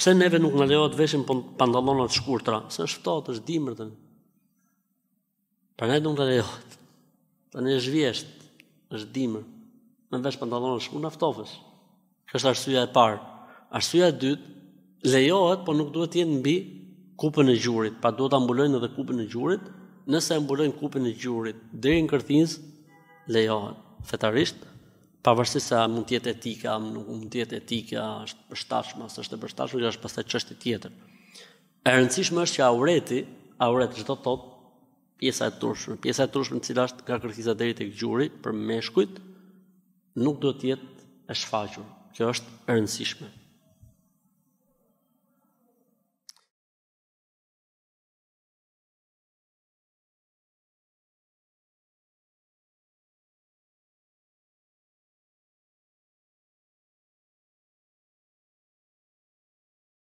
Pse neve nuk në leo veshim për shkurtra? Se është fëtot, është dimër të një. Për nejtë nuk nga leo të. një është vjesht, është dimër. Në vesh pandalonat shkurtra, në fëtofës. Kështë arsuja e parë. Arsuja e dytë, lejohet, po nuk duhet të jetë mbi kupën e gjurit. Pa duhet të edhe kupën e gjurit. Nëse ambullojnë kupën e gjurit, dhe në kërtins, lejohet. Fetarisht, pavarësisht se mund të jetë etike, nuk mund të jetë etike, është përshtatshme, është e përshtatshme, kjo është pastaj çështë tjetër. E rëndësishme është që aureti, aureti çdo top, pjesa e turshme, pjesa e turshme e cila është ka kërkisa deri tek gjuri për meshkujt, nuk duhet të jetë e shfaqur. Kjo është e rëndësishme.